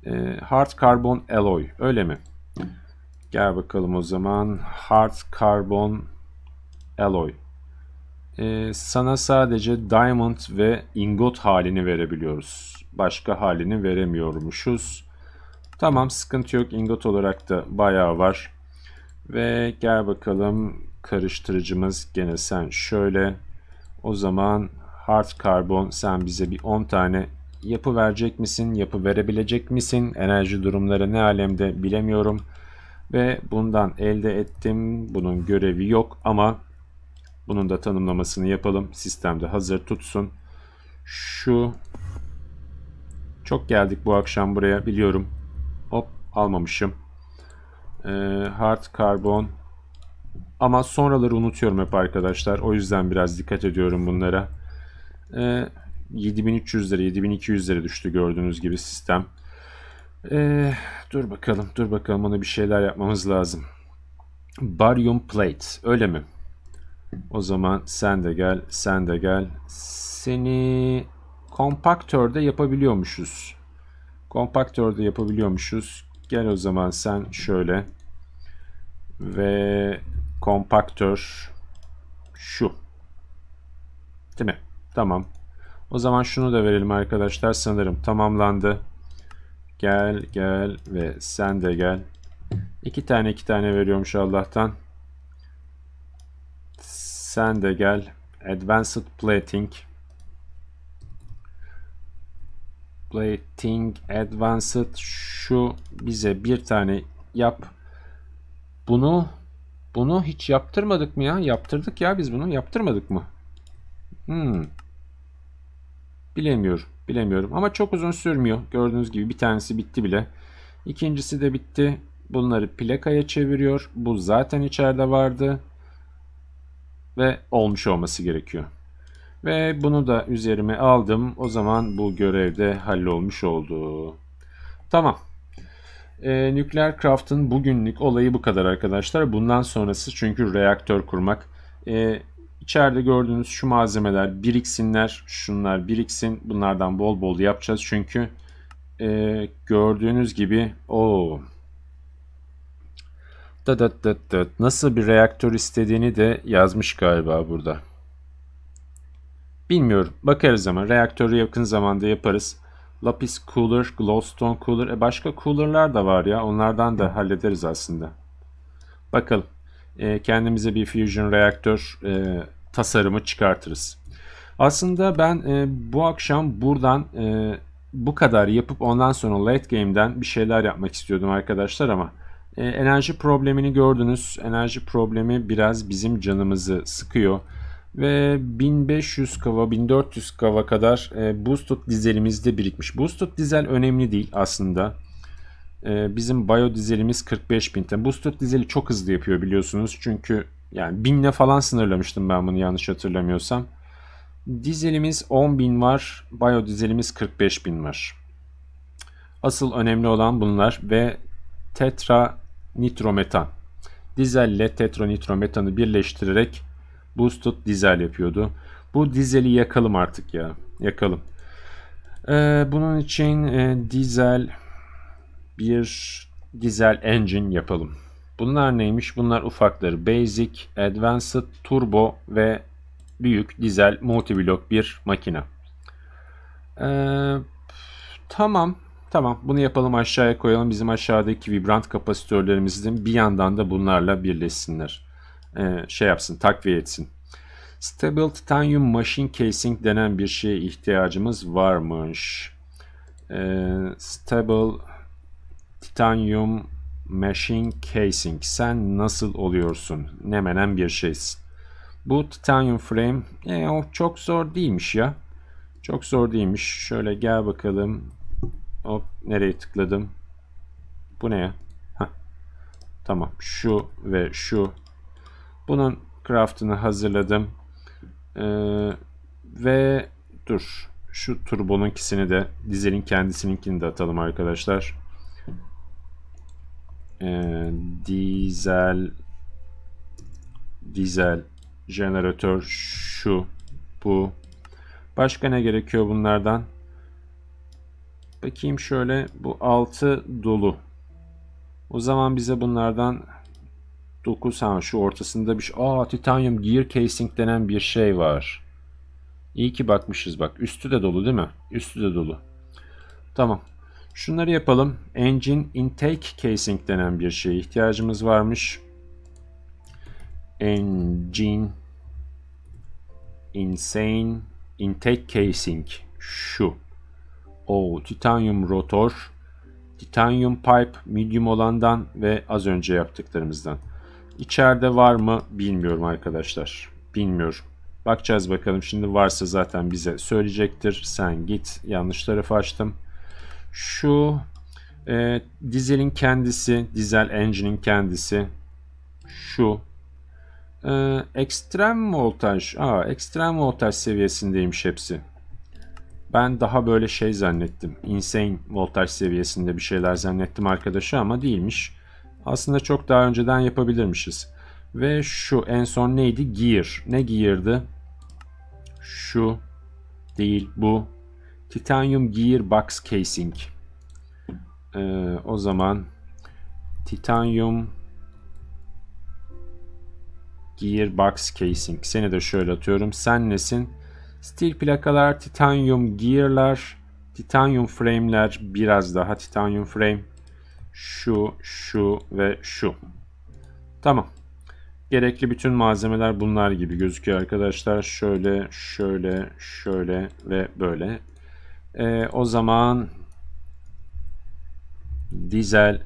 Ee, hard Carbon Alloy. Öyle mi? Gel bakalım o zaman. Hard Carbon Alloy. Ee, sana sadece Diamond ve ingot halini verebiliyoruz. Başka halini veremiyormuşuz. Tamam sıkıntı yok. Ingot olarak da bayağı var. Ve gel bakalım karıştırıcımız gene sen şöyle o zaman hard karbon sen bize bir 10 tane yapı verecek misin? Yapı verebilecek misin? Enerji durumları ne alemde bilemiyorum. Ve bundan elde ettim. Bunun görevi yok ama bunun da tanımlamasını yapalım. Sistemde hazır tutsun. Şu çok geldik bu akşam buraya biliyorum. Hop almamışım. Ee, hard karbon ama sonraları unutuyorum hep arkadaşlar. O yüzden biraz dikkat ediyorum bunlara. Ee, 7300 lira 7200 lira düştü gördüğünüz gibi sistem. Ee, dur bakalım dur bakalım ona bir şeyler yapmamız lazım. Baryum plate öyle mi? O zaman sen de gel sen de gel. Seni kompaktörde yapabiliyormuşuz. Kompaktörde yapabiliyormuşuz. Gel o zaman sen şöyle ve kompaktör şu. Değil mi? Tamam. O zaman şunu da verelim arkadaşlar. Sanırım tamamlandı. Gel gel ve sen de gel. İki tane iki tane veriyormuş Allah'tan. Sen de gel. Advanced Plating. Plating Advanced şu bize bir tane yap. Bunu bunu hiç yaptırmadık mı ya? Yaptırdık ya biz bunu. Yaptırmadık mı? Hmm. Bilemiyorum. Bilemiyorum. Ama çok uzun sürmüyor. Gördüğünüz gibi bir tanesi bitti bile. İkincisi de bitti. Bunları plakaya çeviriyor. Bu zaten içeride vardı. Ve olmuş olması gerekiyor. Ve bunu da üzerime aldım. O zaman bu görevde hallolmuş oldu. Tamam e, nükleer craft'ın bugünlük olayı bu kadar arkadaşlar. Bundan sonrası çünkü reaktör kurmak. E, içeride gördüğünüz şu malzemeler biriksinler. Şunlar biriksin. Bunlardan bol bol yapacağız. Çünkü e, gördüğünüz gibi o da da da da nasıl bir reaktör istediğini de yazmış galiba burada. Bilmiyorum. Bakarız ama reaktörü yakın zamanda yaparız. Lapis Cooler, Glowstone Cooler. E başka cooler'lar da var ya. Onlardan da hallederiz aslında. Bakalım. E, kendimize bir fusion reaktör e, tasarımı çıkartırız. Aslında ben e, bu akşam buradan e, bu kadar yapıp ondan sonra late game'den bir şeyler yapmak istiyordum arkadaşlar ama e, enerji problemini gördünüz. Enerji problemi biraz bizim canımızı sıkıyor ve 1500 kava 1400 kava kadar e, boosted dizelimizde birikmiş. Boosted dizel önemli değil aslında. E, bizim bio dizelimiz 45 bin. Yani boosted dizeli çok hızlı yapıyor biliyorsunuz. Çünkü yani binle falan sınırlamıştım ben bunu yanlış hatırlamıyorsam. Dizelimiz 10 bin var. Bio dizelimiz 45 bin var. Asıl önemli olan bunlar ve tetra nitrometan. Dizelle tetronitrometanı birleştirerek Boosted dizel yapıyordu. Bu dizeli yakalım artık ya. Yakalım. Ee, bunun için e, dizel bir dizel engine yapalım. Bunlar neymiş? Bunlar ufakları. Basic, Advanced, Turbo ve büyük dizel multiblock bir makine. Ee, tamam. Tamam bunu yapalım aşağıya koyalım. Bizim aşağıdaki vibrant kapasitörlerimizin bir yandan da bunlarla birleşsinler. E, şey yapsın, takviye etsin. Stable Titanium Machine Casing denen bir şeye ihtiyacımız varmış. E, stable Titanium Machine Casing. Sen nasıl oluyorsun? Ne menen bir şeysin. Bu titanium frame e, o çok zor değilmiş ya. Çok zor değilmiş. Şöyle gel bakalım. Hop nereye tıkladım? Bu ne ya? Heh. Tamam şu ve şu bunun craft'ını hazırladım. Ee, ve dur. Şu turbonunkisini de dizelin kendisininkini de atalım arkadaşlar. Ee, dizel dizel jeneratör şu bu. Başka ne gerekiyor bunlardan? Bakayım şöyle bu altı dolu. O zaman bize bunlardan 9 şu ortasında bir şey. Aa titanyum gear casing denen bir şey var. İyi ki bakmışız bak. Üstü de dolu değil mi? Üstü de dolu. Tamam. Şunları yapalım. Engine intake casing denen bir şeye ihtiyacımız varmış. Engine insane intake casing şu. O titanyum rotor, titanyum pipe medium olandan ve az önce yaptıklarımızdan. İçeride var mı bilmiyorum arkadaşlar. Bilmiyorum. Bakacağız bakalım. Şimdi varsa zaten bize söyleyecektir. Sen git. Yanlış tarafı açtım. Şu e, dizelin kendisi, dizel engine'in kendisi şu. E, ekstrem voltaj. Aa, ekstrem voltaj seviyesindeymiş hepsi. Ben daha böyle şey zannettim. Insane voltaj seviyesinde bir şeyler zannettim arkadaşı ama değilmiş aslında çok daha önceden yapabilirmişiz. Ve şu en son neydi? Gear. Ne gear'dı? Şu değil bu. Titanium Gear Box Casing. Ee, o zaman Titanium Gear Box Casing. Seni de şöyle atıyorum. Sen nesin? Steel plakalar, titanyum gearlar, titanyum frame'ler, biraz daha titanyum frame şu, şu ve şu. Tamam. Gerekli bütün malzemeler bunlar gibi gözüküyor arkadaşlar. Şöyle, şöyle, şöyle ve böyle. Ee, o zaman dizel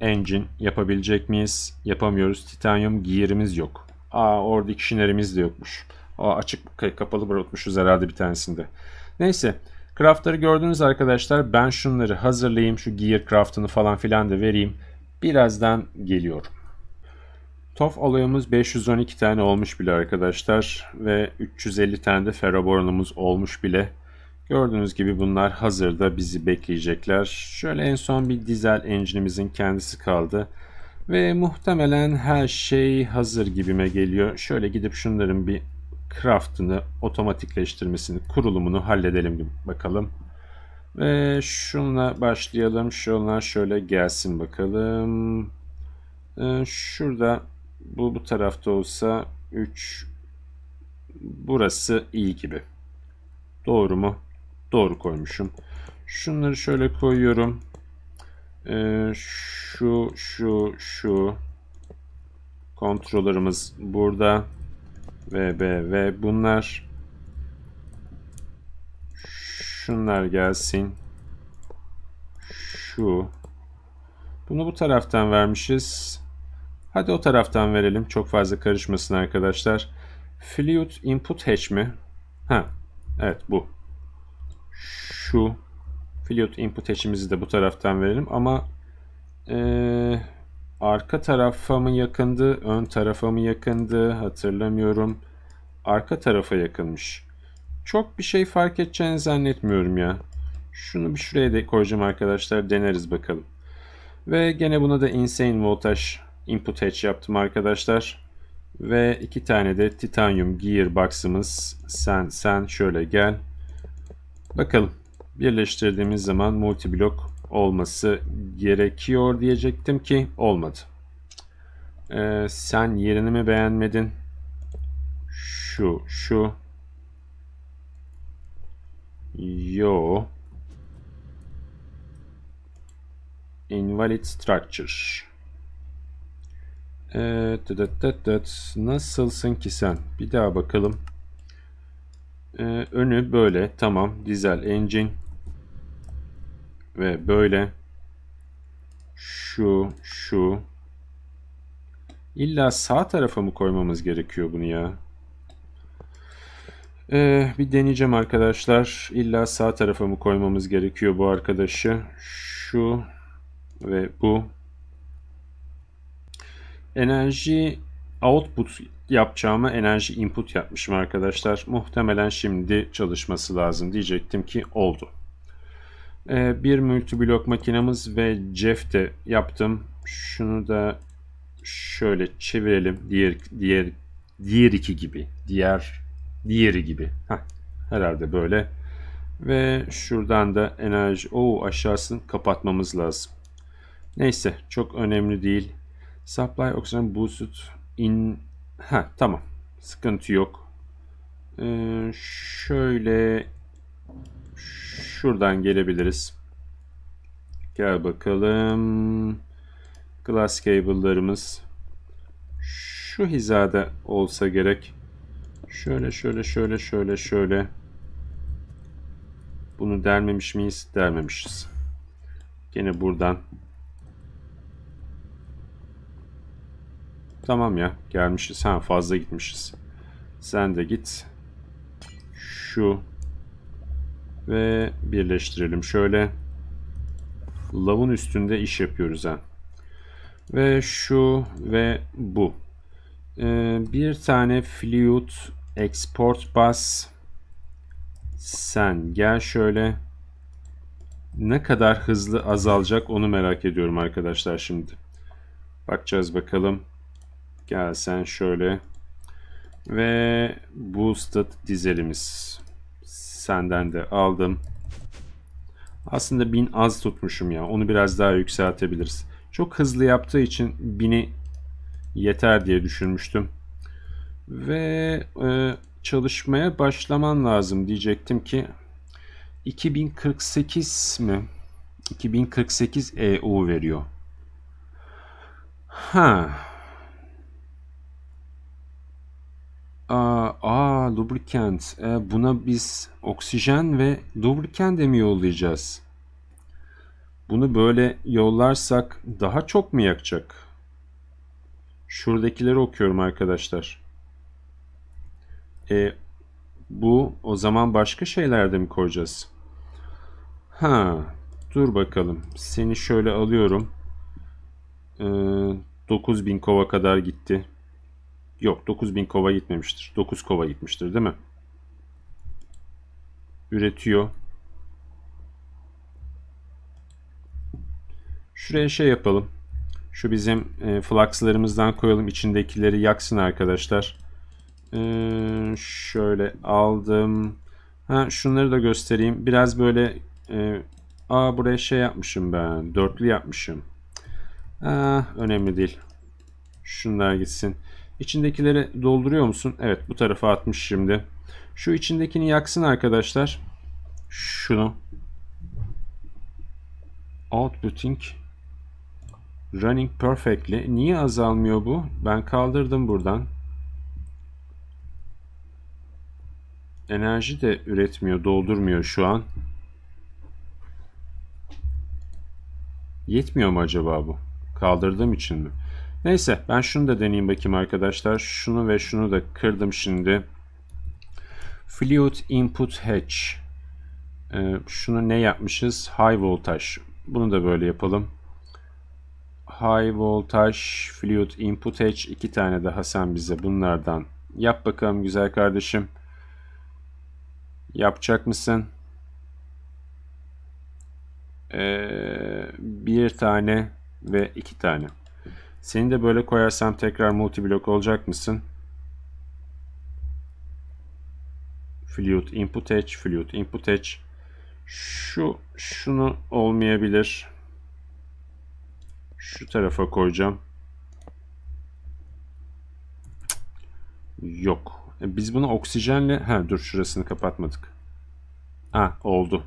engine yapabilecek miyiz? Yapamıyoruz. Titanyum giyerimiz yok. Aa orada dikşinerimiz de yokmuş. Aa açık kapalı bırakmışız herhalde bir tanesinde. Neyse. Craftları gördünüz arkadaşlar. Ben şunları hazırlayayım. Şu gear craftını falan filan da vereyim. Birazdan geliyorum. Tof alayımız 512 tane olmuş bile arkadaşlar. Ve 350 tane de ferroboronumuz olmuş bile. Gördüğünüz gibi bunlar hazırda bizi bekleyecekler. Şöyle en son bir dizel engine'imizin kendisi kaldı. Ve muhtemelen her şey hazır gibime geliyor. Şöyle gidip şunların bir craft'ını otomatikleştirmesini, kurulumunu halledelim bakalım. Ve şunla başlayalım. Şunlar şöyle gelsin bakalım. Ee, şurada bu bu tarafta olsa 3 burası iyi gibi. Doğru mu? Doğru koymuşum. Şunları şöyle koyuyorum. Ee, şu şu şu kontrollerimiz burada. Vb ve bunlar şunlar gelsin şu bunu bu taraftan vermişiz hadi o taraftan verelim çok fazla karışmasın arkadaşlar fluid input hatch mi ha evet bu şu fluid input hatch'imizi de bu taraftan verelim ama ee, arka tarafa mı yakındı, ön tarafa mı yakındı hatırlamıyorum. Arka tarafa yakınmış. Çok bir şey fark edeceğini zannetmiyorum ya. Şunu bir şuraya de koyacağım arkadaşlar. Deneriz bakalım. Ve gene buna da insane voltage input hatch yaptım arkadaşlar. Ve iki tane de titanyum gearbox'ımız. Sen sen şöyle gel. Bakalım. Birleştirdiğimiz zaman multiblok olması gerekiyor diyecektim ki olmadı. Ee, sen yerini mi beğenmedin? Şu, şu. Yo. Invalid structure. Ee, dıt dıt dıt. Nasılsın ki sen? Bir daha bakalım. Ee, önü böyle. Tamam. Diesel engine ve böyle şu şu illa sağ tarafa mı koymamız gerekiyor bunu ya? Ee, bir deneyeceğim arkadaşlar. illa sağ tarafa mı koymamız gerekiyor bu arkadaşı? Şu ve bu. Enerji output yapacağıma enerji input yapmışım arkadaşlar. Muhtemelen şimdi çalışması lazım diyecektim ki oldu. Ee, bir multiblok makinamız ve Jeff de yaptım. Şunu da şöyle çevirelim. Diğer diğer diğer iki gibi. Diğer diğeri gibi. Heh, herhalde böyle. Ve şuradan da enerji o aşağısını kapatmamız lazım. Neyse çok önemli değil. Supply oxygen boost in ha tamam. Sıkıntı yok. Ee, şöyle şuradan gelebiliriz. Gel bakalım. Glass cable'larımız şu hizada olsa gerek. Şöyle şöyle şöyle şöyle şöyle. Bunu dermemiş miyiz? Dermemişiz. Gene buradan. Tamam ya. Gelmişiz. Ha fazla gitmişiz. Sen de git. Şu ve birleştirelim. Şöyle lavun üstünde iş yapıyoruz ha. Ve şu ve bu. Ee, bir tane Fluid Export bas. sen gel şöyle ne kadar hızlı azalacak onu merak ediyorum arkadaşlar şimdi. Bakacağız bakalım. Gel sen şöyle ve boosted dizelimiz. Senden de aldım. Aslında 1000 az tutmuşum ya. Onu biraz daha yükseltebiliriz. Çok hızlı yaptığı için 1000'i yeter diye düşünmüştüm. Ve e, çalışmaya başlaman lazım diyecektim ki 2048 mi? 2048 EU veriyor. Ha. Aa, lubricant. E, buna biz oksijen ve lubricant de mi yollayacağız? Bunu böyle yollarsak daha çok mu yakacak? Şuradakileri okuyorum arkadaşlar. E, bu o zaman başka şeylerde mi koyacağız? Ha, dur bakalım. Seni şöyle alıyorum. E, 9000 kova kadar gitti. Yok 9000 kova gitmemiştir. 9 kova gitmiştir değil mi? Üretiyor. Şuraya şey yapalım. Şu bizim e, fluxlarımızdan koyalım. İçindekileri yaksın arkadaşlar. E, şöyle aldım. Ha, şunları da göstereyim. Biraz böyle e, aa buraya şey yapmışım ben. Dörtlü yapmışım. Aa, önemli değil. Şunlar gitsin. İçindekileri dolduruyor musun? Evet bu tarafa atmış şimdi. Şu içindekini yaksın arkadaşlar. Şunu. Outputting Running perfectly. Niye azalmıyor bu? Ben kaldırdım buradan. Enerji de üretmiyor, doldurmuyor şu an. Yetmiyor mu acaba bu? Kaldırdığım için mi? Neyse ben şunu da deneyeyim bakayım arkadaşlar. Şunu ve şunu da kırdım şimdi. Fluid input hatch. Ee, şunu ne yapmışız? High voltage. Bunu da böyle yapalım. High voltage fluid input hatch. iki tane daha sen bize bunlardan yap bakalım güzel kardeşim. Yapacak mısın? Ee, bir tane ve iki tane. Seni de böyle koyarsam tekrar multiblok olacak mısın? Flute input edge, flute input edge. Şu, şunu olmayabilir. Şu tarafa koyacağım. Yok. E, biz bunu oksijenle... Ha dur şurasını kapatmadık. Ha oldu.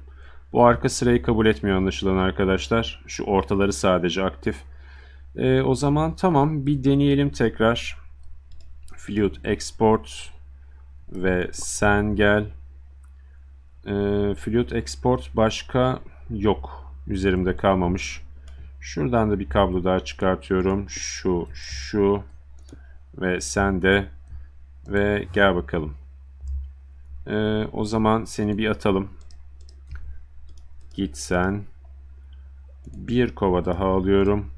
Bu arka sırayı kabul etmiyor anlaşılan arkadaşlar. Şu ortaları sadece aktif. Aktif. E, o zaman tamam bir deneyelim tekrar. Flute export ve sen gel. E, Flute export başka yok. Üzerimde kalmamış. Şuradan da bir kablo daha çıkartıyorum. Şu, şu ve sen de ve gel bakalım. Ee, o zaman seni bir atalım. Git sen. Bir kova daha alıyorum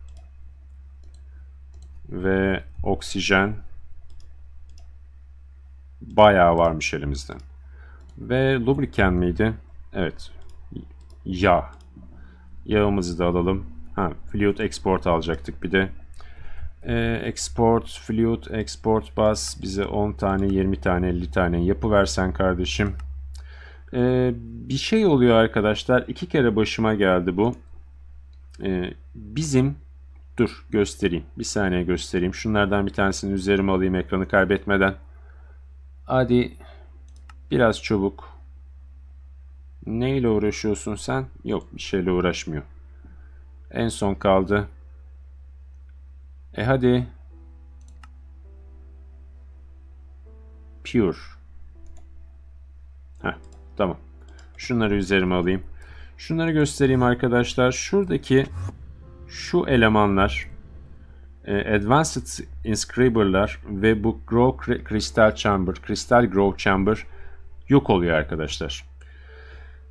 ve oksijen bayağı varmış elimizde. Ve lubriken miydi? Evet. Yağ. Yağımızı da alalım. Ha, fluid export alacaktık bir de. E, export, fluid export bas. Bize 10 tane, 20 tane, 50 tane yapı versen kardeşim. E, bir şey oluyor arkadaşlar. İki kere başıma geldi bu. E, bizim Dur göstereyim. Bir saniye göstereyim. Şunlardan bir tanesini üzerime alayım ekranı kaybetmeden. Hadi biraz çabuk. Neyle uğraşıyorsun sen? Yok bir şeyle uğraşmıyor. En son kaldı. E hadi. Pure. Heh, tamam. Şunları üzerime alayım. Şunları göstereyim arkadaşlar. Şuradaki şu elemanlar e, Advanced Inscriber'lar ve bu Grow Crystal Chamber, Crystal Grow Chamber yok oluyor arkadaşlar.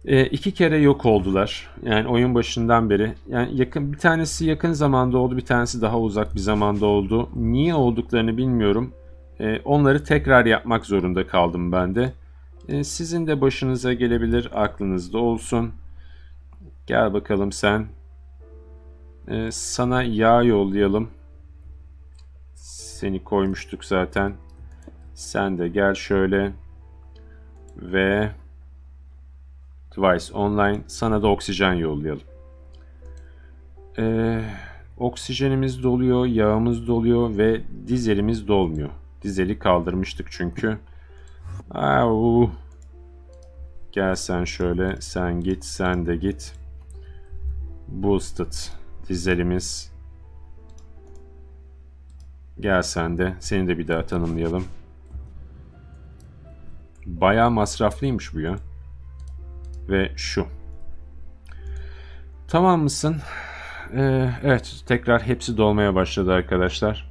E, iki kere yok oldular. Yani oyun başından beri. Yani yakın bir tanesi yakın zamanda oldu, bir tanesi daha uzak bir zamanda oldu. Niye olduklarını bilmiyorum. E, onları tekrar yapmak zorunda kaldım ben de. E, sizin de başınıza gelebilir, aklınızda olsun. Gel bakalım sen. Ee, sana yağ yollayalım. Seni koymuştuk zaten. Sen de gel şöyle. Ve Device Online sana da oksijen yollayalım. Ee, oksijenimiz doluyor, yağımız doluyor ve dizelimiz dolmuyor. Dizeli kaldırmıştık çünkü. Au. Gel sen şöyle, sen git, sen de git. Boosted. Dizlerimiz. Gel sen de. Seni de bir daha tanımlayalım. Bayağı masraflıymış bu ya. Ve şu. Tamam mısın? Ee, evet tekrar hepsi dolmaya başladı arkadaşlar.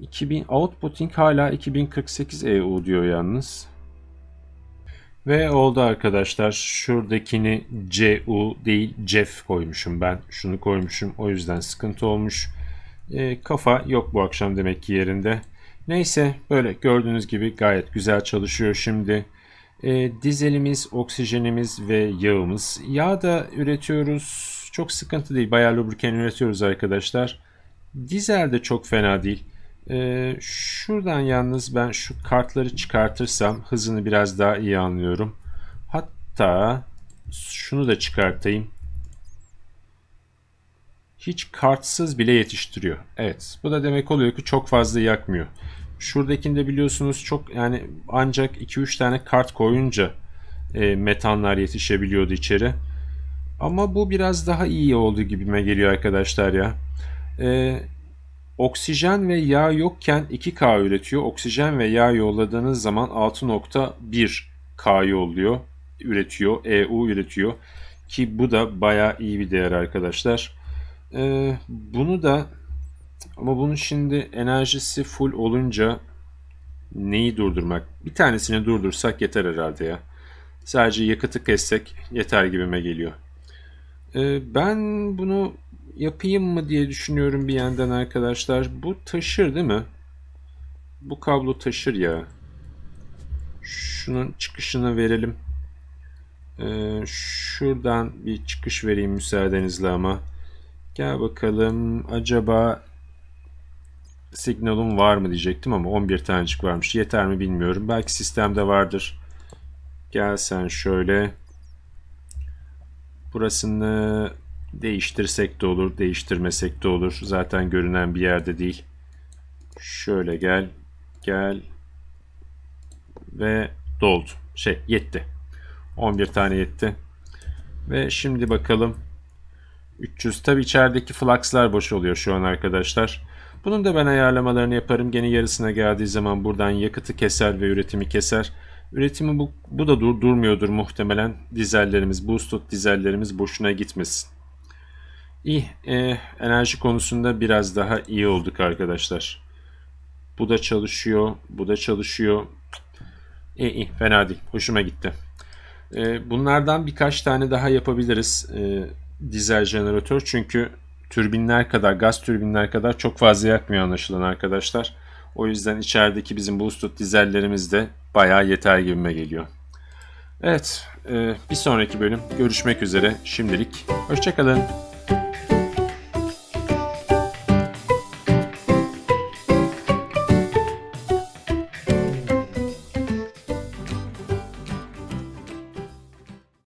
2000 Outputting hala 2048 EU diyor yalnız. Ve oldu arkadaşlar. Şuradakini CU değil CEF koymuşum ben. Şunu koymuşum. O yüzden sıkıntı olmuş. E, kafa yok bu akşam demek ki yerinde. Neyse böyle gördüğünüz gibi gayet güzel çalışıyor şimdi. E, dizelimiz, oksijenimiz ve yağımız. Yağ da üretiyoruz. Çok sıkıntı değil. Bayağı lubriken üretiyoruz arkadaşlar. Dizel de çok fena değil. Ee, şuradan yalnız ben şu kartları çıkartırsam hızını biraz daha iyi anlıyorum. Hatta şunu da çıkartayım. Hiç kartsız bile yetiştiriyor. Evet. Bu da demek oluyor ki çok fazla yakmıyor. Şuradakinde biliyorsunuz çok yani ancak 2-3 tane kart koyunca e, metanlar yetişebiliyordu içeri. Ama bu biraz daha iyi oldu gibime geliyor arkadaşlar ya. E, oksijen ve yağ yokken 2K üretiyor. Oksijen ve yağ yolladığınız zaman 6.1K yolluyor, üretiyor, EU üretiyor. Ki bu da baya iyi bir değer arkadaşlar. Ee, bunu da ama bunun şimdi enerjisi full olunca neyi durdurmak? Bir tanesini durdursak yeter herhalde ya. Sadece yakıtı kessek yeter gibime geliyor. Ee, ben bunu yapayım mı diye düşünüyorum bir yandan arkadaşlar. Bu taşır değil mi? Bu kablo taşır ya. Şunun çıkışını verelim. Ee, şuradan bir çıkış vereyim müsaadenizle ama. Gel bakalım acaba signalum var mı diyecektim ama 11 tanecik varmış. Yeter mi bilmiyorum. Belki sistemde vardır. Gel sen şöyle. Burasını Değiştirsek de olur, değiştirmesek de olur. Zaten görünen bir yerde değil. Şöyle gel, gel ve doldu. Şey yetti. 11 tane yetti. Ve şimdi bakalım 300. Tabi içerideki flakslar boş oluyor şu an arkadaşlar. Bunun da ben ayarlamalarını yaparım. Gene yarısına geldiği zaman buradan yakıtı keser ve üretimi keser. Üretimi bu, bu da dur, durmuyordur muhtemelen. Dizellerimiz, boosted dizellerimiz boşuna gitmesin. İyi, e, enerji konusunda biraz daha iyi olduk arkadaşlar. Bu da çalışıyor, bu da çalışıyor. İyi, iyi fena değil. Hoşuma gitti. E, bunlardan birkaç tane daha yapabiliriz. E, dizel jeneratör çünkü türbinler kadar, gaz türbinler kadar çok fazla yakmıyor anlaşılan arkadaşlar. O yüzden içerideki bizim boosted dizellerimiz de bayağı yeter gibime geliyor. Evet, e, bir sonraki bölüm görüşmek üzere. Şimdilik hoşçakalın.